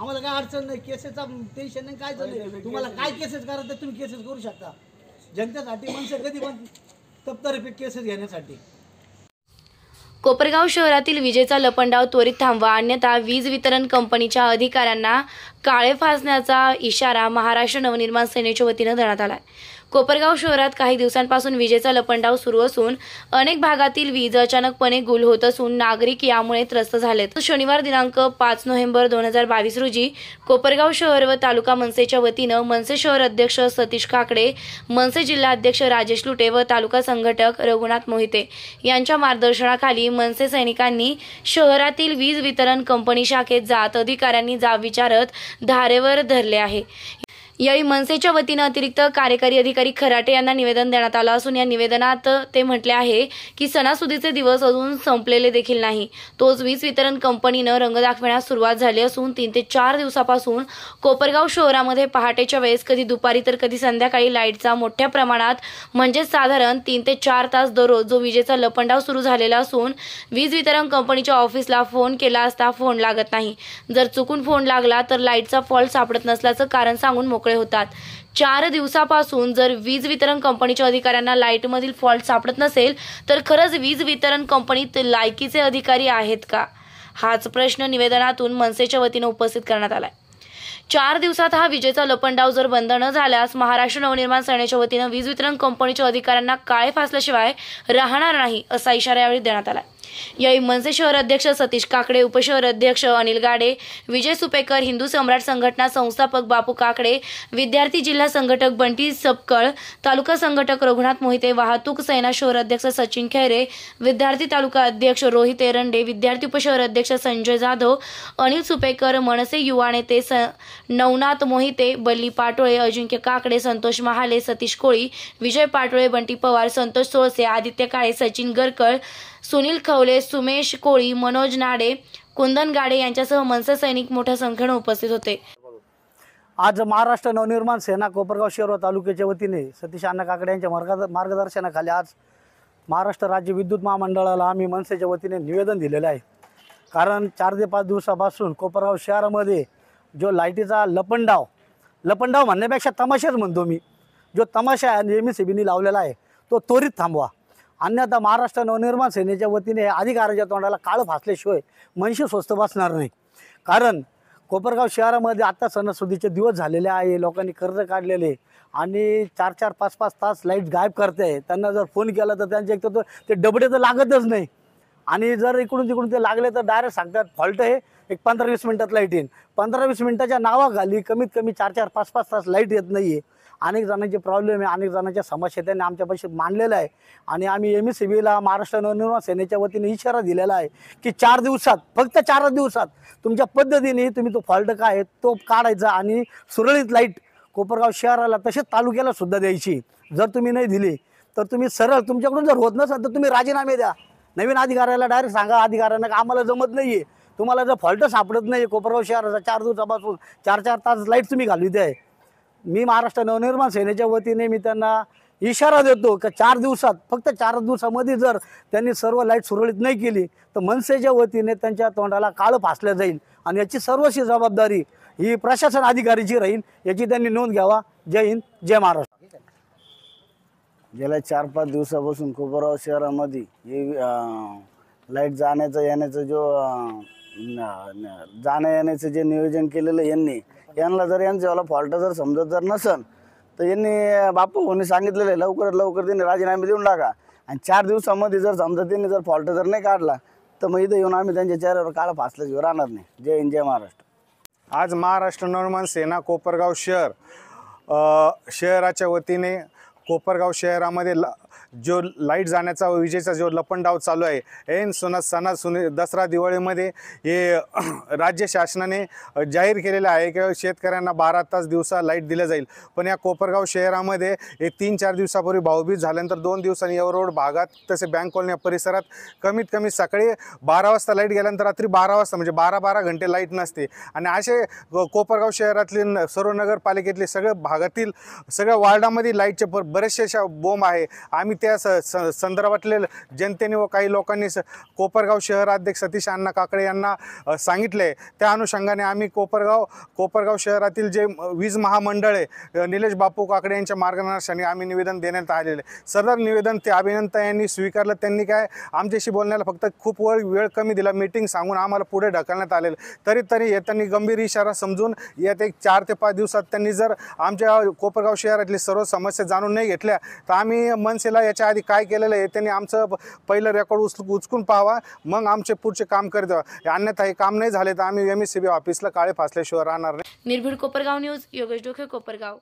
आम्हाला काय अडचण नाही केसेसचा टेन्शन नाही काय चाललंय तुम्हाला काय केसेस करायचं तुम्ही केसेस करू शकता जनतेसाठी माणसं कधी पण तप्तरफे केसेस घेण्यासाठी कोपरगाव शहरातील विजेचा लपंडाव त्वरित थांबवा अन्यथा वीज वितरण कंपनीच्या अधिकाऱ्यांना काळे फासण्याचा इशारा महाराष्ट्र नवनिर्माण सेनेच्या वतीनं देण्यात आला आहे कोपरगाव शहरात काही दिवसांपासून विजेचा लपंडाव सुरू असून अनेक भागातील वीज अचानकपणे गुल होत असून नागरिक यामुळे त्रस्त झालेत शनिवार दिनांक पाच नोव्हेंबर दोन हजार बावीस रोजी कोपरगाव शहर व तालुका मनसेच्या वतीनं मनसे शहर अध्यक्ष सतीश काकडे मनसे जिल्हा अध्यक्ष राजेश लुटे व तालुका संघटक रघुनाथ मोहिते यांच्या मार्गदर्शनाखाली मनसे सैनिकांनी शहरातील वीज वितरण कंपनी शाखेत जात अधिकाऱ्यांनी जाब विचारत धारेवर धरले आहे यावेळी मनसेच्या वतीनं अतिरिक्त कार्यकारी अधिकारी खराटे यांना निवेदन देण्यात आलं असून या निवेदनात ते म्हटले आहे की सणासुदीचे दिवस अजून संपलेले देखील नाही तोच वीज वितरण कंपनीनं रंग दाखविण्यास सुरुवात झाली असून तीन ते चार दिवसापासून कोपरगाव शहरामध्ये पहाटेच्या वेळेस कधी दुपारी तर कधी संध्याकाळी लाईटचा मोठ्या प्रमाणात म्हणजेच साधारण तीन ते चार तास दररोज जो विजेचा लपंडाव सुरू झालेला असून वीज वितरण कंपनीच्या ऑफिसला फोन केला असता फोन लागत नाही जर चुकून फोन लागला तर लाईटचा फॉल्ट सापडत नसल्याचं कारण सांगून मोकळं मोकळे होतात चार दिवसापासून जर वीज वितरण कंपनीच्या अधिकाऱ्यांना लाईटमधील फॉल्ट सापडत नसेल तर खरंच वीज वितरण कंपनीत लायकीचे अधिकारी आहेत का हाच प्रश्न निवेदनातून मनसेच्या वतीनं उपस्थित करण्यात आलाय चार दिवसात हा विजेचा लपंडाव जर बंद न झाल्यास महाराष्ट्र नवनिर्माण सेनेच्या वतीनं वीज वितरण कंपनीच्या अधिकाऱ्यांना काळे फासल्याशिवाय राहणार नाही असा इशारा यावेळी देण्यात आलाय यावेळी मनसे शहर अध्यक्ष सतीश काकडे उपशहर अध्यक्ष अनिल गाडे विजय सुपेकर हिंदू सम्राट संघटना संस्थापक बापू काकडे विद्यार्थी जिल्हा संघटक बंटी सपकळ तालुका संघटक रघुनाथ मोहिते वाहतूक सेना शहर अध्यक्ष सचिन खैरे विद्यार्थी तालुका अध्यक्ष रोहित एरंडे विद्यार्थी उपशहर अध्यक्ष संजय जाधव अनिल सुपेकर मनसे युवा नेते नवनाथ मोहिते बल्ली पाटोळे अजिंक्य काकडे संतोष महाले सतीश कोळी विजय पाटोळे बंटी पवार संतोष सोळसे आदित्य काळे सचिन गरकळ सुनील खवले सुमेश कोळी मनोज नाडे कुंदन गाडे यांच्यासह मनसे सैनिक मोठ्या संख्येने उपस्थित होते आज महाराष्ट्र नवनिर्माण सेना कोपरगाव शहर तालुक्याच्या वतीने सतीश अण्णा काकडे यांच्या मार्गदर्शनाखाली आज महाराष्ट्र राज्य विद्युत महामंडळाला आम्ही मनसेच्या वतीने निवेदन दिलेलं आहे कारण चार ते पाच दिवसापासून कोपरगाव शहरामध्ये जो लाईटीचा लपंडाव लपंडाव म्हणण्यापेक्षा तमाशाच म्हणतो मी जो तमाशा नियमित सेबीने लावलेला आहे तो त्वरित थांबवा अन्यथा महाराष्ट्र नवनिर्माण सेनेच्या वतीने अधिकाराच्या तोंडाला काळ फासल्याशिवाय मनुष्य स्वस्त बसणार नाही कारण कोपरगाव शहरामध्ये आत्ता सणासुदीचे दिवस झालेले आहे लोकांनी कर्ज काढलेले आणि चार चार पाच पाच तास लाईट गायब करते आहे त्यांना जर फोन केला तर त्यांच्या एक तर ते डबडे तर लागतच नाही आणि जर इकडून तिकडून ते लागले तर डायरेक्ट सांगतात फॉल्ट आहे एक पंधरा वीस मिनटात लाईट येईल पंधरा वीस मिनटाच्या नावाखाली कमीत कमी चार चार पाच पाच तास लाईट येत नाही आहे अनेक जणांचे प्रॉब्लेम आहे अनेक जणांच्या समस्या त्यांनी आमच्यापाशी मांडलेलं आहे आणि आम्ही M S C Maharashtra Navnirman सेनेच्या वतीने इशारा दिलेला आहे की चार दिवसात फक्त चार दिवसात तुमच्या पद्धतीने तुम्ही तो फॉल्ट काय आहे तो काढायचा आणि सुरळीत लाईट कोपरगाव शहराला तसेच तालुक्याला सुद्धा द्यायची जर तुम्ही नाही दिली तर तुम्ही सरळ तुमच्याकडून जर होत नसाल तर तुम्ही राजीनामे द्या नवीन अधिकाऱ्याला डायरेक्ट सांगा अधिकाऱ्यांना आम्हाला जमत नाही आहे तुम्हाला जर फॉल्ट सापडत नाही कोपरगाव शहराचा चार दिवसापासून चार चार तास लाईट तुम्ही घालू आहे मी महाराष्ट्र नवनिर्माण सेनेच्या वतीने मी त्यांना इशारा देतो का चार दिवसात फक्त चार दिवसामध्ये जर त्यांनी सर्व लाईट सुरळीत नाही केली तर मनसेच्या वतीने त्यांच्या तोंडाला काळं फासलं जाईल आणि याची सर्वशी जबाबदारी ही प्रशासन अधिकारीची राहील याची त्यांनी नोंद घ्यावा जय हिंद जय महाराष्ट्र गेल्या चार पाच दिवसापासून कोपरगाव शहरामध्ये हे लाईट जाण्याचं येण्याचं जो जाण्या येण्याचं जे नियोजन केलेलं यांनी यांना जर यांच्यावाला फॉल्ट जर समजत जर नसन तर यांनी बापू सांगितलेलं आहे लवकरात लवकर त्यांनी राजीनामे देऊन टाका आणि चार दिवसामध्ये जर समजत त्यांनी जर फॉल्ट जर नाही काढला तर मग इथं येऊन आम्ही त्यांच्या चेहऱ्यावर काळा फासल्याशिवाय राहणार नाही जय हिंद जय महाराष्ट्र आज महाराष्ट्र निर्माण सेना कोपरगाव शहर शहराच्या वतीने कोपरगाव शहरामध्ये जो लाईट जाण्याचा विजेचा जो लपंडाव चालू आहे एन सुना सणा सुने दसरा दिवाळीमध्ये हे राज्य शासनाने जाहीर केलेलं आहे की शेतकऱ्यांना बारा तास दिवसा लाईट दिलं जाईल पण या कोपरगाव शहरामध्ये हे तीन चार दिवसापूर्वी भाऊबीज झाल्यानंतर दोन दिवसांनी या रोड भागात तसे बँक कॉलनी परिसरात कमीत कमी सकाळी बारा वाजता लाईट गेल्यानंतर रात्री बारा वाजता म्हणजे बारा बारा घंटे लाईट नसते आणि असे कोपरगाव शहरातले न सर्व नगरपालिकेतले सगळ्या भागातील सगळ्या वार्डामध्ये लाईटचे पर बरेचसे बोंब आहे आम्ही आम्ही त्या स संदर्भातले जनतेने व काही लोकांनी स कोपरगाव शहराध्यक्ष सतीश अण्णा काकडे यांना सांगितले त्या अनुषंगाने आम्ही कोपरगाव कोपरगाव शहरातील जे वीज महामंडळ आहे निलेश बापू काकडे यांच्या मार्गदर्शनाने आम्ही निवेदन देण्यात आलेले सदर निवेदन ते अभिनंदन यांनी स्वीकारलं त्यांनी काय आमच्याशी बोलण्याला फक्त खूप वेळ वेळ कमी दिला मीटिंग सांगून आम्हाला पुढे ढकलण्यात आलेलं तरी तरी त्यांनी गंभीर इशारा समजून येत एक चार ते पाच दिवसात त्यांनी जर आमच्या कोपरगाव शहरातली सर्व समस्या जाणून नाही घेतल्या तर आम्ही मनसेला याच्या आधी काय केलेलं आहे त्यांनी आमचं पहिलं रेकॉर्ड उच उचकून पाहावा मग आमचे पुढचे काम करत अन्यथा हे काम नाही झाले तर आम्ही एम एस बी ऑफिसला काळे फासल्याशिवाय राहणार नाही निर्भीड कोपरगाव न्यूज योगेश डोखे कोपरगाव